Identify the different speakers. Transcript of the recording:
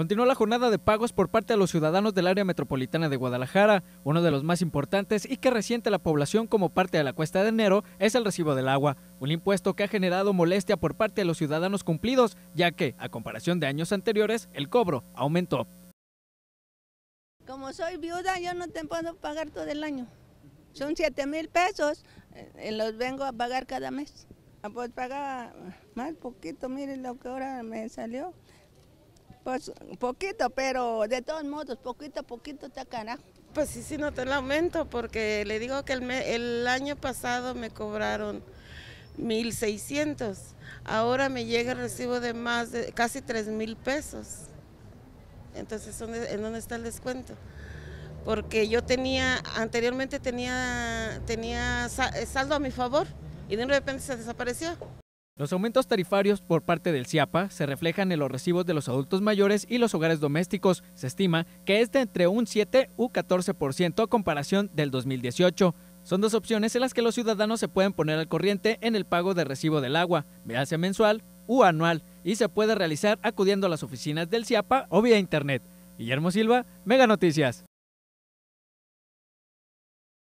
Speaker 1: Continuó la jornada de pagos por parte de los ciudadanos del área metropolitana de Guadalajara. Uno de los más importantes y que resiente la población como parte de la cuesta de enero es el recibo del agua, un impuesto que ha generado molestia por parte de los ciudadanos cumplidos, ya que, a comparación de años anteriores, el cobro aumentó.
Speaker 2: Como soy viuda, yo no te puedo pagar todo el año. Son 7 mil pesos, eh, los vengo a pagar cada mes. Ah, pues pagar más poquito, miren lo que ahora me salió.
Speaker 3: Pues poquito, pero de todos modos, poquito a poquito te carajo. Pues sí, sí, no te aumento porque le digo que el, el año pasado me cobraron 1.600. Ahora me llega el recibo de más de casi 3.000 pesos. Entonces, ¿en dónde está el descuento? Porque yo tenía, anteriormente tenía, tenía eh, saldo a mi favor y de repente se desapareció.
Speaker 1: Los aumentos tarifarios por parte del CIAPA se reflejan en los recibos de los adultos mayores y los hogares domésticos. Se estima que es de entre un 7 u 14% a comparación del 2018. Son dos opciones en las que los ciudadanos se pueden poner al corriente en el pago de recibo del agua, ya sea mensual u anual, y se puede realizar acudiendo a las oficinas del CIAPA o vía internet. Guillermo Silva, Mega Noticias.